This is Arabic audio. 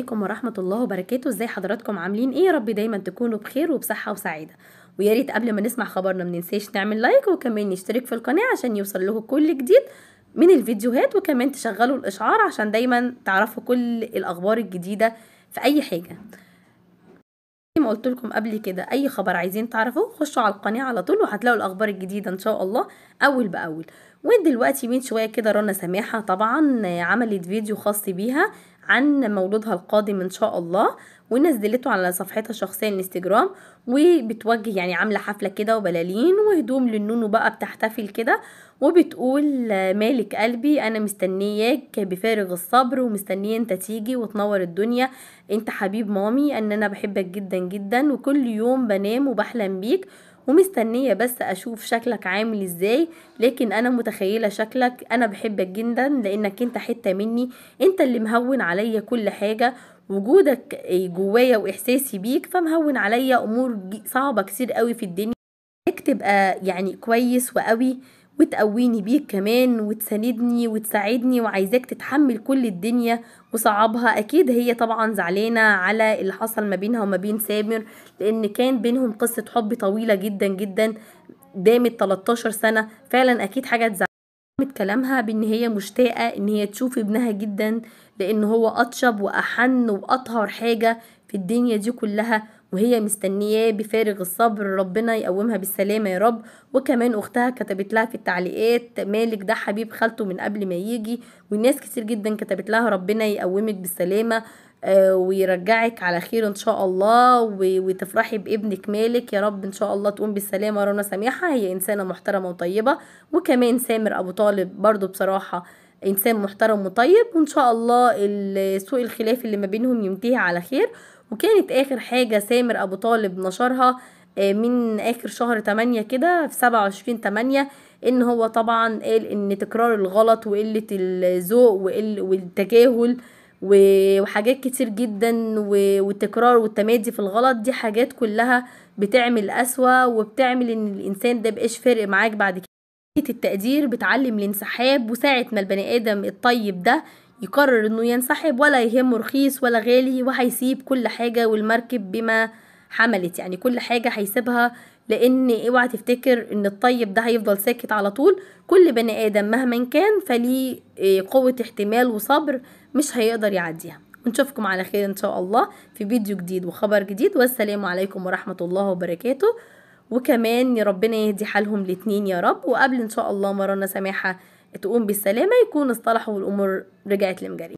السلام عليكم ورحمة الله وبركاته ازاي حضراتكم عاملين ايه ربي دايما تكونوا بخير وبصحة وسعيدة وياريت قبل ما نسمع خبرنا مننساش نعمل لايك وكمان نشترك في القناة عشان يوصل له كل جديد من الفيديوهات وكمان تشغلوا الاشعار عشان دايما تعرفوا كل الاخبار الجديدة في اي حاجة زي ما قلت لكم قبل كده اي خبر عايزين تعرفوه خشوا على القناة على طول وهتلاقوا الاخبار الجديدة ان شاء الله اول باول ودلوقتي من شويه كده رنا سماحه طبعا عملت فيديو خاص بيها عن مولودها القادم ان شاء الله ونزلته على صفحتها الشخصيه الانستجرام وبتوجه يعني عامله حفله كده وبلالين وهدوم للنونو بقى بتحتفل كده وبتقول مالك قلبي انا مستنياك بفارغ الصبر ومستنيه انت تيجي وتنور الدنيا انت حبيب مامي ان انا بحبك جدا جدا وكل يوم بنام وبحلم بيك ومستنيه بس اشوف شكلك عامل ازاي لكن انا متخيله شكلك انا بحبك جدا لانك انت حته مني انت اللي مهون عليا كل حاجه وجودك إيه، جوايا واحساسي بيك فمهون عليا امور صعبه كتير قوي في الدنيا تبقى آه، يعني كويس وقوي وتقويني بيك كمان وتساندني وتساعدني وعايزاك تتحمل كل الدنيا وصعبها اكيد هي طبعا زعلانه على اللي حصل ما بينها وما بين سامر لان كان بينهم قصه حب طويله جدا جدا دامت 13 سنه فعلا اكيد حاجه تزعل كلامها بان هي مشتاقه ان هي تشوف ابنها جدا لان هو اطشب واحن واطهر حاجه في الدنيا دي كلها وهي مستنياه بفارغ الصبر ربنا يقومها بالسلامه يا رب وكمان اختها كتبت لها في التعليقات مالك ده حبيب خالته من قبل ما يجي والناس كتير جدا كتبت لها ربنا يقومك بالسلامه آه، ويرجعك على خير ان شاء الله وتفرحي بابنك مالك يا رب ان شاء الله تقوم بالسلامه رنا سميحه هي انسانه محترمه وطيبه وكمان سامر ابو طالب برضو بصراحه انسان محترم وطيب وان شاء الله سوء الخلاف اللي ما بينهم ينتهي على خير وكانت آخر حاجة سامر أبو طالب نشرها آه، من آخر شهر 8 كده في 27 8 ان هو طبعا قال ان تكرار الغلط وقلة الذوق والتجاهل وحاجات كتير جدا والتكرار والتمادي في الغلط دي حاجات كلها بتعمل قسوة وبتعمل ان الانسان ده بقاش فارق معاك بعد كده التقدير بتعلم الانسحاب وساعة ما البني ادم الطيب ده يقرر انه ينسحب ولا يهمه رخيص ولا غالي وهيسيب كل حاجه والمركب بما حملت يعني كل حاجه هيسيبها لان اوعى تفتكر ان الطيب ده هيفضل ساكت على طول كل بني ادم مهما كان فليه آه، قوه احتمال وصبر مش هيقدر يعديها ونشوفكم على خير ان شاء الله في فيديو جديد وخبر جديد والسلام عليكم ورحمه الله وبركاته وكمان ربنا يهدي حالهم الاتنين يا رب وقبل ان شاء الله مرانا سماحه تقوم بالسلامة يكون اصطلحوا والأمور رجعت لمجاريها